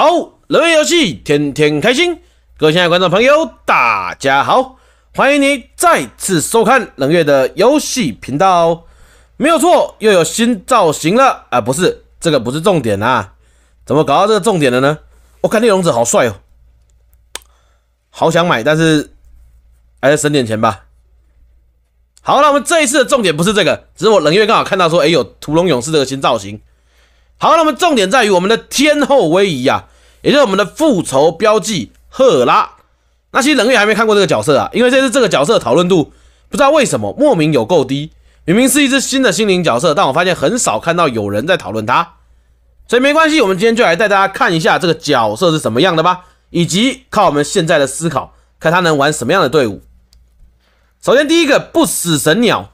好，冷月游戏天天开心，各位亲爱的观众朋友，大家好，欢迎您再次收看冷月的游戏频道。没有错，又有新造型了啊！不是，这个不是重点啊，怎么搞到这个重点了呢？我看内龙子好帅哦，好想买，但是还是省点钱吧。好，那我们这一次的重点不是这个，只是我冷月刚好看到说，哎，有屠龙勇士这个新造型。好，那么重点在于我们的天后威仪啊，也就是我们的复仇标记赫拉。那其实冷月还没看过这个角色啊，因为这次这个角色讨论度不知道为什么莫名有够低，明明是一只新的心灵角色，但我发现很少看到有人在讨论它。所以没关系，我们今天就来带大家看一下这个角色是什么样的吧，以及靠我们现在的思考，看他能玩什么样的队伍。首先，第一个不死神鸟，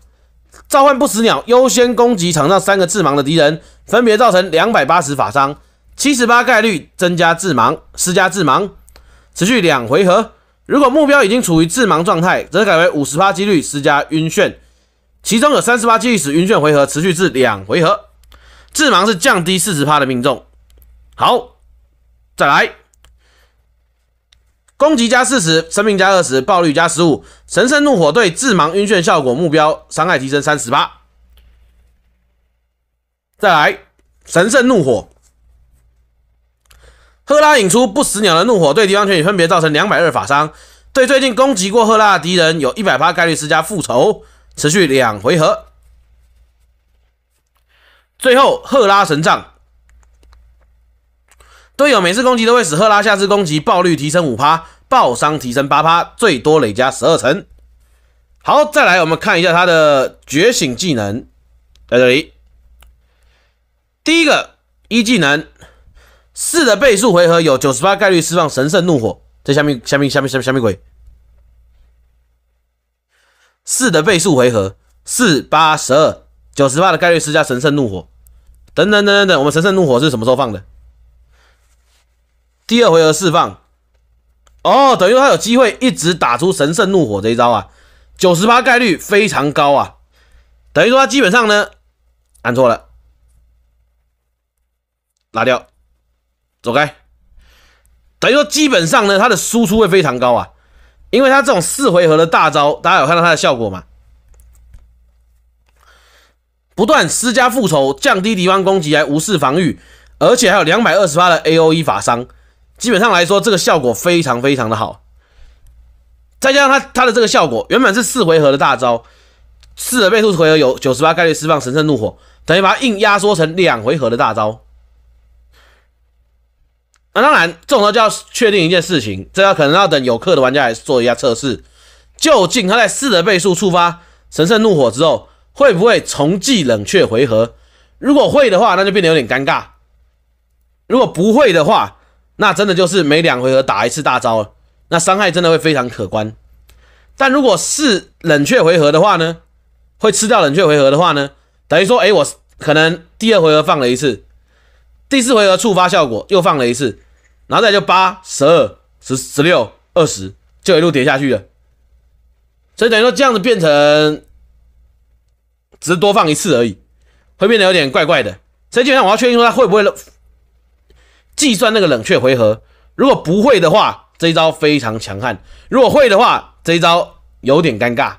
召唤不死鸟，优先攻击场上三个致盲的敌人。分别造成两百八十法伤，七十八概率增加致盲，施加致盲，持续两回合。如果目标已经处于致盲状态，则改为五十八几率施加晕眩，其中有三十八几率使晕眩回合持续至两回合。致盲是降低四十趴的命中。好，再来，攻击加四十，生命加二十，暴率加十五，神圣怒火对致盲晕眩效果目标伤害提升三十八。再来，神圣怒火，赫拉引出不死鸟的怒火，对敌方全体分别造成两百二法伤。对最近攻击过赫拉的敌人，有一百概率施加复仇，持续两回合。最后，赫拉神杖，队友每次攻击都会使赫拉下次攻击暴率提升五%，爆伤提升八%，最多累加十二层。好，再来，我们看一下他的觉醒技能，在这里。第一个一技能四的倍数回合有九十八概率释放神圣怒火，在下面下面下面下面下面鬼四的倍数回合四八十二九十八的概率施加神圣怒火等等等等等，我们神圣怒火是什么时候放的？第二回合释放哦，等于说他有机会一直打出神圣怒火这一招啊，九十八概率非常高啊，等于说他基本上呢按错了。拉掉，走开。等于说，基本上呢，它的输出会非常高啊，因为它这种四回合的大招，大家有看到它的效果吗？不断施加复仇，降低敌方攻击，还无视防御，而且还有两百二十八的 AOE 法伤。基本上来说，这个效果非常非常的好。再加上它它的这个效果，原本是四回合的大招，四的倍数回合有九十八概率释放神圣怒火，等于把它硬压缩成两回合的大招。那当然，这种时候就要确定一件事情，这要可能要等有课的玩家来做一下测试。究竟他在四的倍数触发神圣怒火之后，会不会重计冷却回合？如果会的话，那就变得有点尴尬；如果不会的话，那真的就是每两回合打一次大招了，那伤害真的会非常可观。但如果是冷却回合的话呢？会吃掉冷却回合的话呢？等于说，哎，我可能第二回合放了一次，第四回合触发效果又放了一次。然后再就八、十二、十、十六、二十，就一路叠下去了。所以等于说这样子变成，只是多放一次而已，会变得有点怪怪的。所以基本上我要确定说它会不会计算那个冷却回合。如果不会的话，这一招非常强悍；如果会的话，这一招有点尴尬。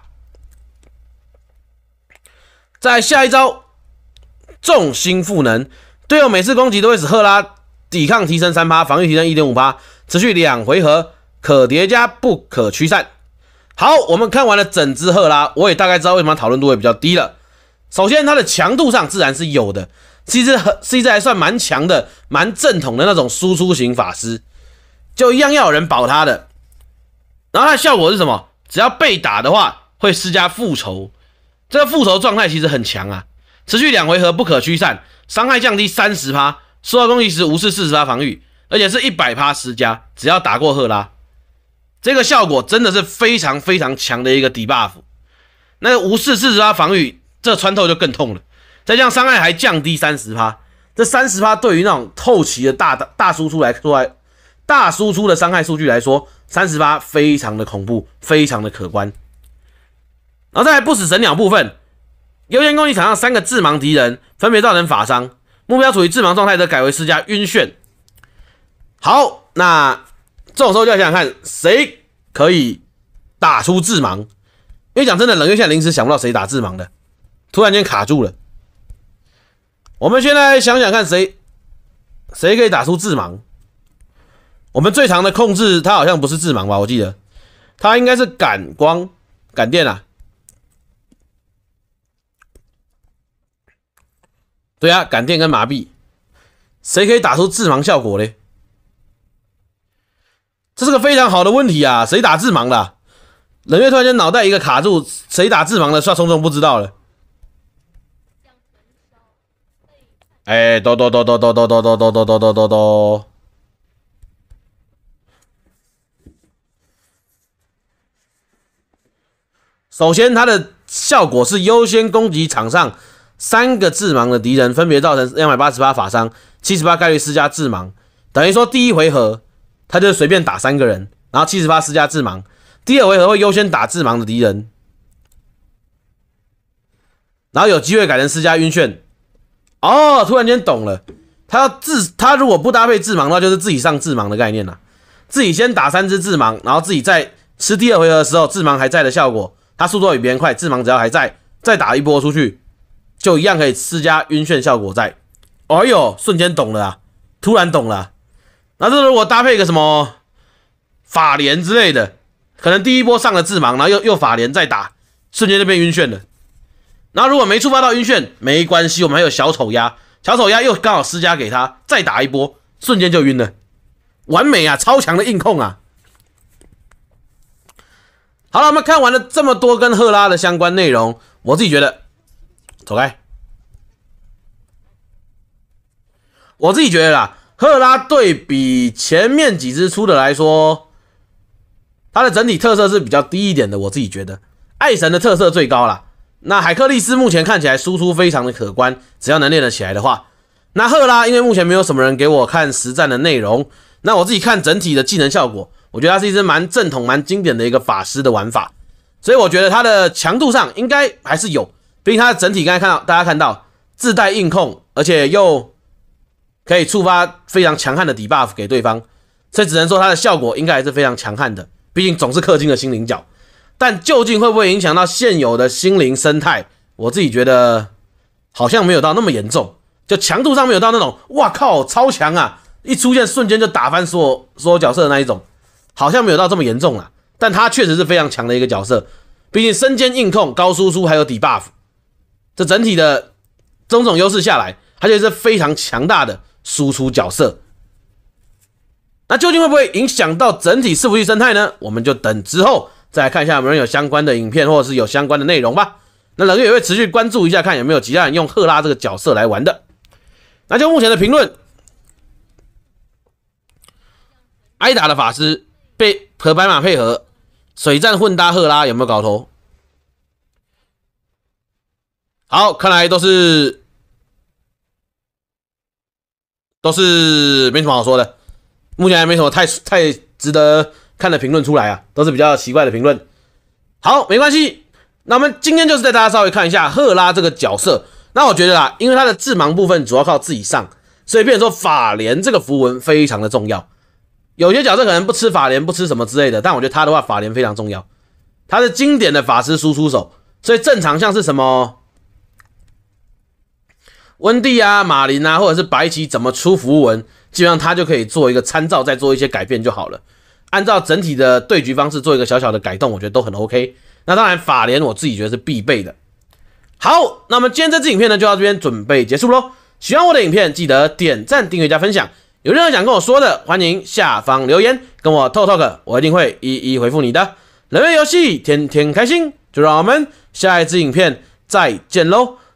在下一招，重心赋能，队友每次攻击都会使赫拉。抵抗提升三趴，防御提升一点五趴，持续两回合，可叠加，不可驱散。好，我们看完了整只赫拉，我也大概知道为什么讨论度会比较低了。首先，它的强度上自然是有的其实和 CZ 还算蛮强的，蛮正统的那种输出型法师，就一样要有人保他的。然后它的效果是什么？只要被打的话，会施加复仇。这个复仇状态其实很强啊，持续两回合，不可驱散，伤害降低三十趴。受到攻击时无视四十趴防御，而且是一百趴施加，只要打过赫拉，这个效果真的是非常非常强的一个 d e buff。那无视四十趴防御，这穿透就更痛了。再加上伤害还降低三十趴，这三十趴对于那种透奇的大大输出来说，大输出的伤害数据来说，三十趴非常的恐怖，非常的可观。然后再来不死神鸟部分，优先攻击场上三个致盲敌人，分别造成法伤。目标处于致盲状态的，改为施加晕眩。好，那这种时候就要想想看，谁可以打出致盲？因为讲真的，冷月现在临时想不到谁打致盲的，突然间卡住了。我们现在想想看，谁谁可以打出致盲？我们最长的控制，它好像不是致盲吧？我记得它应该是感光、感电啊。对啊，感电跟麻痹，谁可以打出致盲效果呢？这是个非常好的问题啊！谁打致盲了？冷月突然间脑袋一个卡住，谁打致盲了？算匆匆不知道了。哎，哆哆哆哆哆哆哆哆哆哆哆叨叨。首先，它的效果是优先攻击场上。三个致盲的敌人分别造成两百八十八法伤，七十八概率施加致盲，等于说第一回合他就随便打三个人，然后七十八施加致盲。第二回合会优先打致盲的敌人，然后有机会改成施加晕眩。哦，突然间懂了，他要自他如果不搭配致盲的话，就是自己上致盲的概念了，自己先打三只致盲，然后自己再吃第二回合的时候，致盲还在的效果，他速度比别人快，致盲只要还在，再打一波出去。就一样可以施加晕眩效果在，哎呦，瞬间懂了啊！突然懂了。那这如果搭配一个什么法莲之类的，可能第一波上了致盲，然后又又法莲再打，瞬间就变晕眩了。那如果没触发到晕眩，没关系，我们还有小丑鸭，小丑鸭又刚好施加给他，再打一波，瞬间就晕了，完美啊！超强的硬控啊！好了，我们看完了这么多跟赫拉的相关内容，我自己觉得。走开！我自己觉得啦，赫拉对比前面几只出的来说，它的整体特色是比较低一点的。我自己觉得，爱神的特色最高啦。那海克利斯目前看起来输出非常的可观，只要能练得起来的话，那赫拉因为目前没有什么人给我看实战的内容，那我自己看整体的技能效果，我觉得它是一支蛮正统、蛮经典的一个法师的玩法，所以我觉得它的强度上应该还是有。并它整体刚才看到大家看到自带硬控，而且又可以触发非常强悍的 d e buff 给对方，所以只能说它的效果应该还是非常强悍的。毕竟总是氪金的心灵角，但究竟会不会影响到现有的心灵生态，我自己觉得好像没有到那么严重。就强度上没有到那种哇靠超强啊，一出现瞬间就打翻所有所有角色的那一种，好像没有到这么严重啊。但它确实是非常强的一个角色，毕竟身兼硬控、高输出还有 d e buff。这整体的种种优势下来，他就是非常强大的输出角色。那究竟会不会影响到整体伺服器生态呢？我们就等之后再来看一下有没有相关的影片，或者是有相关的内容吧。那冷月也会持续关注一下，看有没有其他人用赫拉这个角色来玩的。那就目前的评论，挨打的法师被和白马配合，水战混搭赫拉有没有搞头？好，看来都是都是没什么好说的，目前还没什么太太值得看的评论出来啊，都是比较奇怪的评论。好，没关系，那我们今天就是带大家稍微看一下赫拉这个角色。那我觉得啦，因为他的致盲部分主要靠自己上，所以变说法莲这个符文非常的重要。有些角色可能不吃法莲，不吃什么之类的，但我觉得他的话法莲非常重要，他是经典的法师输出手，所以正常像是什么。温蒂啊，马林啊，或者是白棋怎么出符文，基本上他就可以做一个参照，再做一些改变就好了。按照整体的对局方式做一个小小的改动，我觉得都很 OK。那当然，法联我自己觉得是必备的。好，那么今天这支影片呢，就到这边准备结束喽。喜欢我的影片，记得点赞、订阅、加分享。有任何想跟我说的，欢迎下方留言跟我 talk talk，我一定会一一回复你的。人类游戏，天天开心，就让我们下一支影片再见喽。